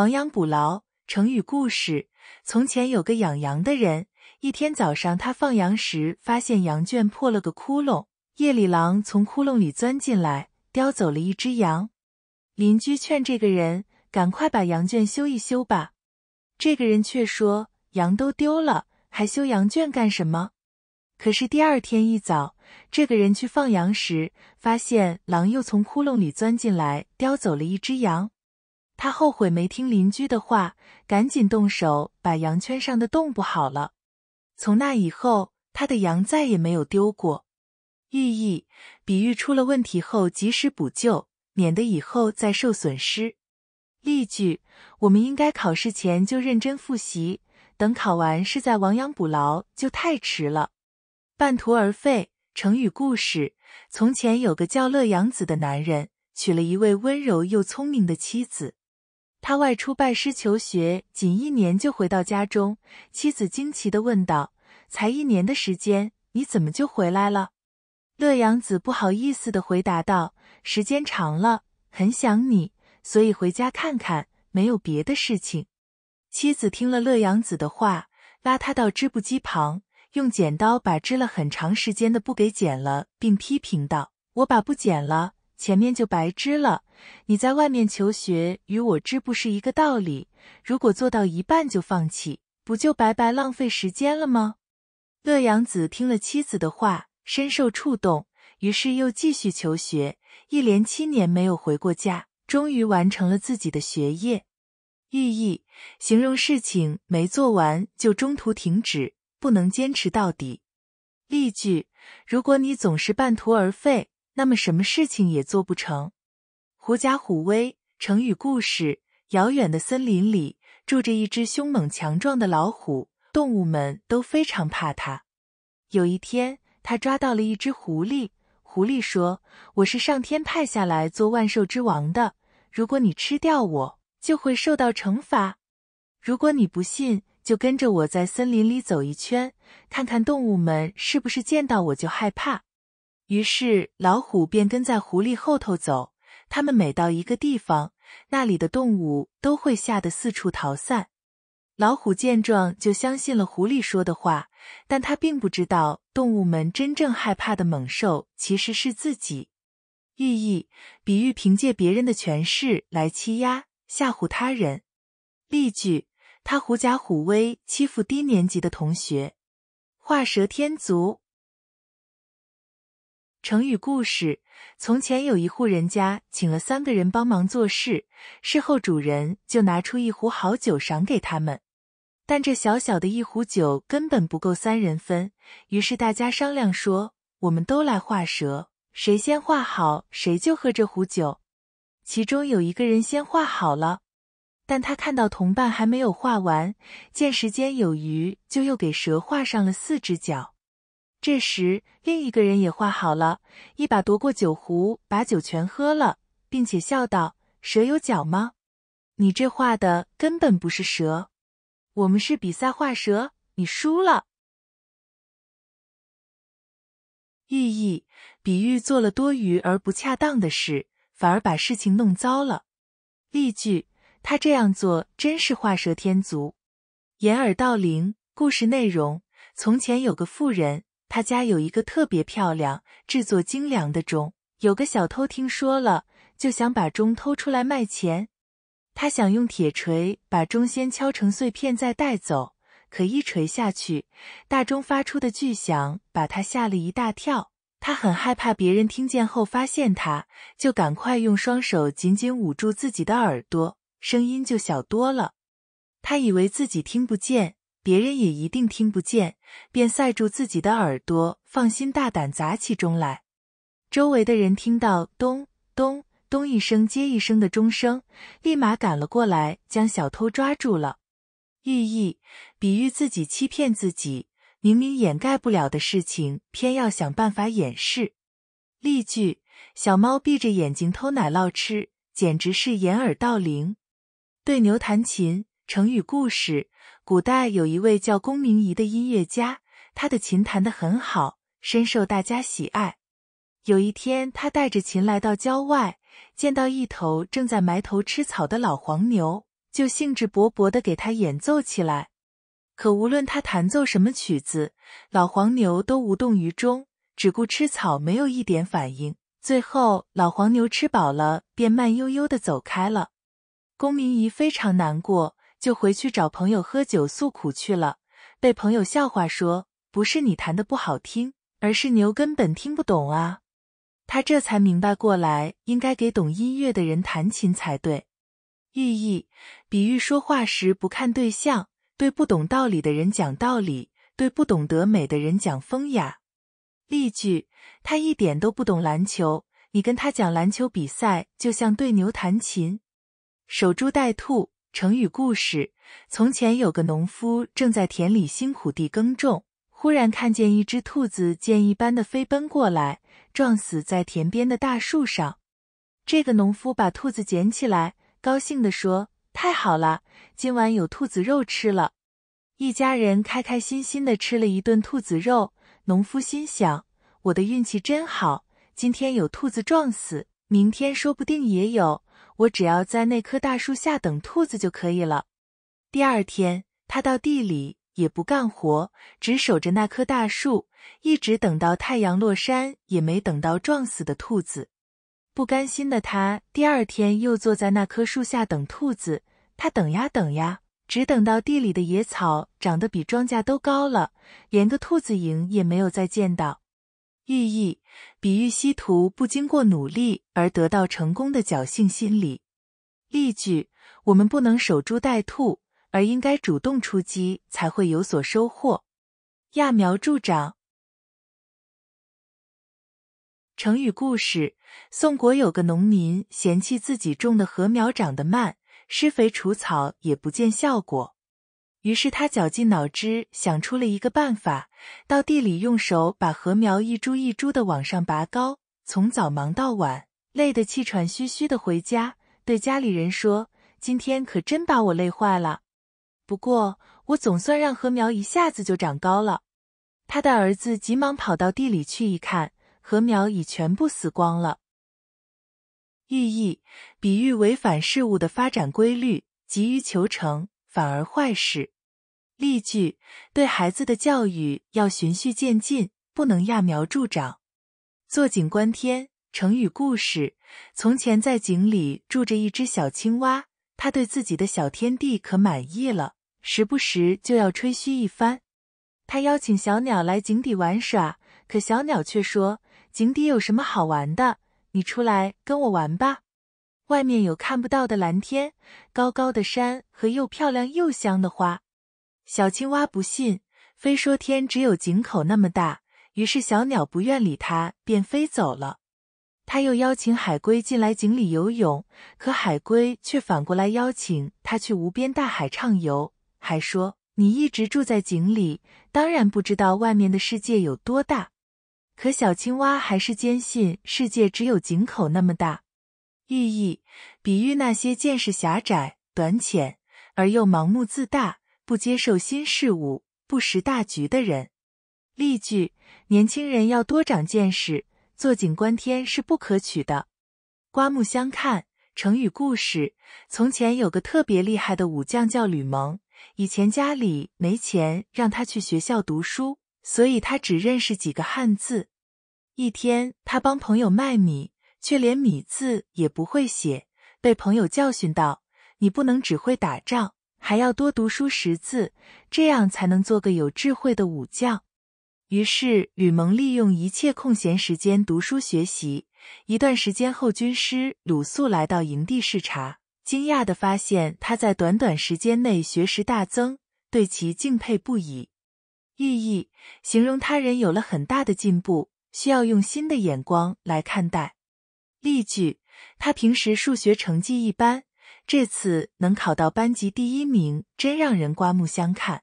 亡羊补牢，成语故事。从前有个养羊的人，一天早上他放羊时发现羊圈破了个窟窿，夜里狼从窟窿里钻进来，叼走了一只羊。邻居劝这个人赶快把羊圈修一修吧。这个人却说：“羊都丢了，还修羊圈干什么？”可是第二天一早，这个人去放羊时，发现狼又从窟窿里钻进来，叼走了一只羊。他后悔没听邻居的话，赶紧动手把羊圈上的洞补好了。从那以后，他的羊再也没有丢过。寓意：比喻出了问题后及时补救，免得以后再受损失。例句：我们应该考试前就认真复习，等考完试再亡羊补牢就太迟了。半途而废。成语故事：从前有个叫乐羊子的男人，娶了一位温柔又聪明的妻子。他外出拜师求学，仅一年就回到家中。妻子惊奇地问道：“才一年的时间，你怎么就回来了？”乐羊子不好意思地回答道：“时间长了，很想你，所以回家看看，没有别的事情。”妻子听了乐羊子的话，拉他到织布机旁，用剪刀把织了很长时间的布给剪了，并批评道：“我把布剪了，前面就白织了。”你在外面求学与我知不是一个道理。如果做到一半就放弃，不就白白浪费时间了吗？乐羊子听了妻子的话，深受触动，于是又继续求学，一连七年没有回过家，终于完成了自己的学业。寓意：形容事情没做完就中途停止，不能坚持到底。例句：如果你总是半途而废，那么什么事情也做不成。狐假虎威，成语故事。遥远的森林里住着一只凶猛强壮的老虎，动物们都非常怕它。有一天，它抓到了一只狐狸。狐狸说：“我是上天派下来做万兽之王的，如果你吃掉我，就会受到惩罚。如果你不信，就跟着我在森林里走一圈，看看动物们是不是见到我就害怕。”于是，老虎便跟在狐狸后头走。他们每到一个地方，那里的动物都会吓得四处逃散。老虎见状就相信了狐狸说的话，但他并不知道动物们真正害怕的猛兽其实是自己。寓意：比喻凭借别人的权势来欺压、吓唬他人。例句：他狐假虎威，欺负低年级的同学。画蛇添足。成语故事：从前有一户人家，请了三个人帮忙做事。事后主人就拿出一壶好酒赏给他们，但这小小的一壶酒根本不够三人分。于是大家商量说：“我们都来画蛇，谁先画好，谁就喝这壶酒。”其中有一个人先画好了，但他看到同伴还没有画完，见时间有余，就又给蛇画上了四只脚。这时，另一个人也画好了，一把夺过酒壶，把酒全喝了，并且笑道：“蛇有脚吗？你这画的根本不是蛇。我们是比赛画蛇，你输了。”寓意：比喻做了多余而不恰当的事，反而把事情弄糟了。例句：他这样做真是画蛇添足。掩耳盗铃。故事内容：从前有个富人。他家有一个特别漂亮、制作精良的钟。有个小偷听说了，就想把钟偷出来卖钱。他想用铁锤把钟先敲成碎片，再带走。可一锤下去，大钟发出的巨响把他吓了一大跳。他很害怕别人听见后发现他，就赶快用双手紧紧捂住自己的耳朵，声音就小多了。他以为自己听不见。别人也一定听不见，便塞住自己的耳朵，放心大胆砸起钟来。周围的人听到“咚咚咚”一声接一声的钟声，立马赶了过来，将小偷抓住了。寓意：比喻自己欺骗自己，明明掩盖不了的事情，偏要想办法掩饰。例句：小猫闭着眼睛偷奶酪吃，简直是掩耳盗铃。对牛弹琴。成语故事。古代有一位叫龚明仪的音乐家，他的琴弹得很好，深受大家喜爱。有一天，他带着琴来到郊外，见到一头正在埋头吃草的老黄牛，就兴致勃勃的给他演奏起来。可无论他弹奏什么曲子，老黄牛都无动于衷，只顾吃草，没有一点反应。最后，老黄牛吃饱了，便慢悠悠的走开了。龚明仪非常难过。就回去找朋友喝酒诉苦去了，被朋友笑话说：“不是你弹的不好听，而是牛根本听不懂啊。”他这才明白过来，应该给懂音乐的人弹琴才对。寓意：比喻说话时不看对象，对不懂道理的人讲道理，对不懂得美的人讲风雅。例句：他一点都不懂篮球，你跟他讲篮球比赛，就像对牛弹琴。守株待兔。成语故事：从前有个农夫，正在田里辛苦地耕种，忽然看见一只兔子箭一般的飞奔过来，撞死在田边的大树上。这个农夫把兔子捡起来，高兴地说：“太好了，今晚有兔子肉吃了。”一家人开开心心的吃了一顿兔子肉。农夫心想：“我的运气真好，今天有兔子撞死。”明天说不定也有，我只要在那棵大树下等兔子就可以了。第二天，他到地里也不干活，只守着那棵大树，一直等到太阳落山，也没等到撞死的兔子。不甘心的他，第二天又坐在那棵树下等兔子。他等呀等呀，只等到地里的野草长得比庄稼都高了，连个兔子影也没有再见到。寓意比喻西图不经过努力而得到成功的侥幸心理。例句：我们不能守株待兔，而应该主动出击，才会有所收获。揠苗助长。成语故事：宋国有个农民，嫌弃自己种的禾苗长得慢，施肥除草也不见效果。于是他绞尽脑汁想出了一个办法，到地里用手把禾苗一株一株的往上拔高，从早忙到晚，累得气喘吁吁的回家，对家里人说：“今天可真把我累坏了，不过我总算让禾苗一下子就长高了。”他的儿子急忙跑到地里去一看，禾苗已全部死光了。寓意：比喻违反事物的发展规律，急于求成。反而坏事。例句：对孩子的教育要循序渐进，不能揠苗助长。坐井观天。成语故事：从前在井里住着一只小青蛙，它对自己的小天地可满意了，时不时就要吹嘘一番。它邀请小鸟来井底玩耍，可小鸟却说：“井底有什么好玩的？你出来跟我玩吧。”外面有看不到的蓝天、高高的山和又漂亮又香的花。小青蛙不信，非说天只有井口那么大。于是小鸟不愿理它，便飞走了。他又邀请海龟进来井里游泳，可海龟却反过来邀请他去无边大海畅游，还说：“你一直住在井里，当然不知道外面的世界有多大。”可小青蛙还是坚信世界只有井口那么大。寓意比喻那些见识狭窄、短浅而又盲目自大、不接受新事物、不识大局的人。例句：年轻人要多长见识，坐井观天是不可取的。刮目相看。成语故事：从前有个特别厉害的武将叫吕蒙，以前家里没钱让他去学校读书，所以他只认识几个汉字。一天，他帮朋友卖米。却连米字也不会写，被朋友教训道：“你不能只会打仗，还要多读书识字，这样才能做个有智慧的武将。”于是，吕蒙利用一切空闲时间读书学习。一段时间后，军师鲁肃来到营地视察，惊讶的发现他在短短时间内学识大增，对其敬佩不已。寓意：形容他人有了很大的进步，需要用新的眼光来看待。例句：他平时数学成绩一般，这次能考到班级第一名，真让人刮目相看。